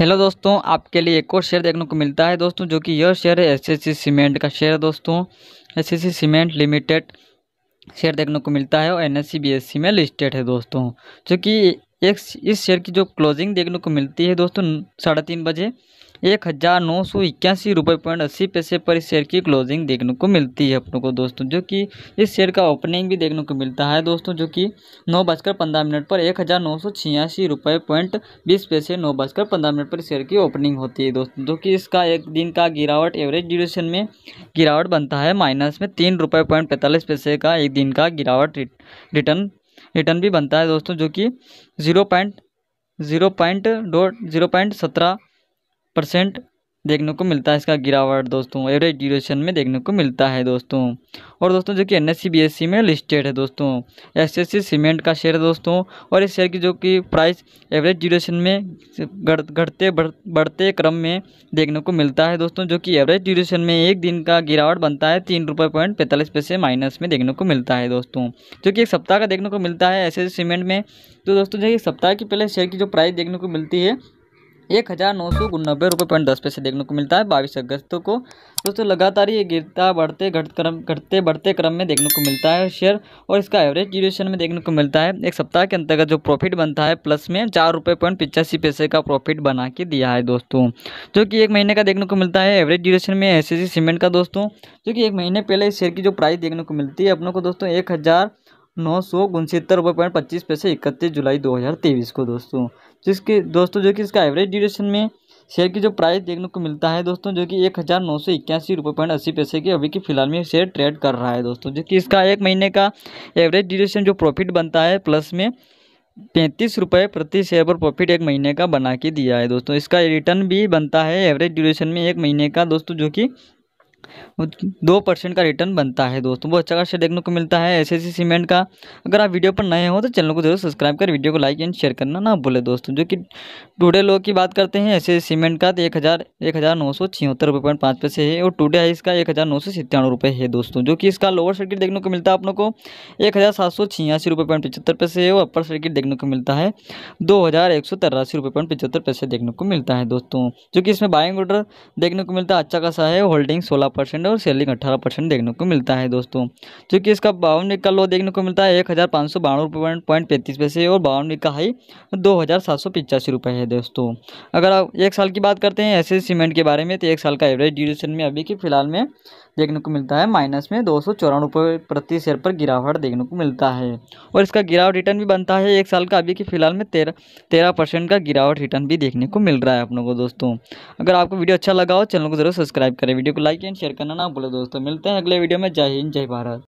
hello दोस्तों आपके लिए एक और शेयर देखने को मिलता है दोस्तों जो कि यह शेयर है एसएससी सीमेंट का शेयर दोस्तों एसएससी सीमेंट लिमिटेड शेयर देखने को मिलता है और एस सी में लिस्टेड है दोस्तों जो कि एक इस शेयर की जो क्लोजिंग देखने को मिलती है दोस्तों साढ़े तीन बजे एक हज़ार नौ सौ इक्यासी रुपये पॉइंट अस्सी पैसे पर इस शेयर की क्लोजिंग देखने को मिलती है अपनों को दोस्तों जो कि इस शेयर का ओपनिंग भी देखने को मिलता है दोस्तों जो कि नौ बजकर पंद्रह मिनट पर एक हज़ार नौ सौ छियासी रुपये पॉइंट बीस पैसे नौ बजकर पंद्रह मिनट पर शेयर की ओपनिंग होती है दोस्तों जो कि इसका एक दिन का गिरावट एवरेज ड्यूरेशन में गिरावट बनता है माइनस में तीन रुपये पॉइंट पैंतालीस पैसे का एक दिन का गिरावट रिटर्न रिटर्न भी बनता है दोस्तों जो कि ज़ीरो पॉइंट ज़ीरो पॉइंट दो जीरो पॉइंट सत्रह परसेंट देखने को मिलता है इसका गिरावट दोस्तों एवरेज ड्यूरेशन में देखने को मिलता है दोस्तों और दोस्तों जो कि एन एस में लिस्टेड है दोस्तों एस एस सीमेंट का शेयर है दोस्तों और इस शेयर की जो कि प्राइस एवरेज ड्यूरेशन में घटते बढ़ते क्रम में देखने को मिलता है दोस्तों जो कि एवरेज ड्यूरेशन में एक दिन का गिरावट बनता है तीन पॉइंट पैंतालीस पैसे माइनस में देखने को मिलता है दोस्तों जो कि एक सप्ताह का देखने को मिलता है एस सीमेंट में तो दोस्तों जो सप्ताह के पहले शेयर की जो प्राइस देखने को मिलती है एक हज़ार नौ सौ नब्बे रुपये पॉइंट दस पैसे देखने को मिलता है बाईस अगस्त को दोस्तों लगातार ये गिरता बढ़ते घट क्रम घटते बढ़ते क्रम में देखने को मिलता है शेयर और इसका एवरेज ड्यूरेशन में देखने को मिलता है एक सप्ताह के अंतर्गत जो प्रॉफिट बनता है प्लस में चार रुपये पॉइंट पिचासी पैसे का प्रॉफिट बना के दिया है दोस्तों जो कि एक महीने का देखने को मिलता है एवरेज ड्यूरेशन में एस सीमेंट का दोस्तों जो कि एक महीने पहले इस शेयर की जो प्राइस देखने को मिलती है अपनों को दोस्तों एक हज़ार नौ सौ उनहत्तर रुपये पॉइंट पच्चीस पैसे इकतीस जुलाई दो हज़ार तेईस को दोस्तों जिसके दोस्तों जो कि इसका एवरेज ड्यूरेशन में शेयर की जो प्राइस देखने को मिलता है दोस्तों जो कि एक हज़ार नौ सौ इक्यासी रुपये पॉइंट अस्सी पैसे की अभी की फिलहाल में शेयर ट्रेड कर रहा है दोस्तों जो कि इसका एक महीने का एवरेज ड्यूरेशन जो प्रॉफिट बनता है प्लस में पैंतीस रुपये प्रति शेयर पर प्रॉफिट एक महीने का बना के दिया है दोस्तों इसका रिटर्न भी बनता है एवरेज ड्यूरेशन में एक महीने का दोस्तों जो कि दो परसेंट का रिटर्न बनता है दोस्तों बहुत अच्छा खासा देखने को मिलता है एस एस सीमेंट का अगर आप वीडियो पर नए हो तो चैनल को जरूर सब्सक्राइब कर वीडियो को लाइक एंड शेयर करना ना भूले दोस्तों जो कि टूडे लो की बात करते हैं एस सीमेंट का तो एक हज़ार एक हज़ार नौ सौ छिहत्तर रुपये पॉइंट पाँच पैसे है और टूडे हाई इसका एक हज़ार नौ सौ सत्तानवे रुपये है दोस्तों जो कि इसका लोअर सर्किट देखने को मिलता है आप लोग को एक हज़ार सात सौ छियासी रुपये पॉइंट पचहत्तर पैसे है और अपर सर्किट देखने को मिलता है दो हज़ार एक सौ तिरासी रुपये पॉइंट पचहत्तर पैसे देखने को मिलता है दोस्तों जो कि इसमें बाइंग ऑर्डर देखने को मिलता है अच्छा खासा है होल्डिंग सोलह परसेंट और सेलिंग अट्ठारह परसेंट देखने को मिलता है दोस्तों जो कि इसका बावन वीक का लो देखने को मिलता है एक हज़ार पाँच सौ बानवे पॉइंट पैंतीस पैसे और बावन वीक का हाई दो हज़ार सात सौ पिचासी रुपये है दोस्तों अगर आप एक साल की बात करते हैं ऐसे सीमेंट के बारे में तो एक साल का एवरेज ड्यूरेशन में अभी की फिलहाल में देखने को मिलता है माइनस में दो सौ चौरानवे प्रति शेयर पर गिरावट देखने को मिलता है और इसका गिरावट रिटर्न भी बनता है एक साल का अभी की फिलहाल में तेरह तेरह परसेंट का गिरावट रिटर्न भी देखने को मिल रहा है अपनों को दोस्तों अगर आपको वीडियो अच्छा लगा हो चैनल को जरूर सब्सक्राइब करें वीडियो को लाइक एंड शेयर करना ना भूले दोस्तों मिलते हैं अगले वीडियो में जय हिंद जय भारत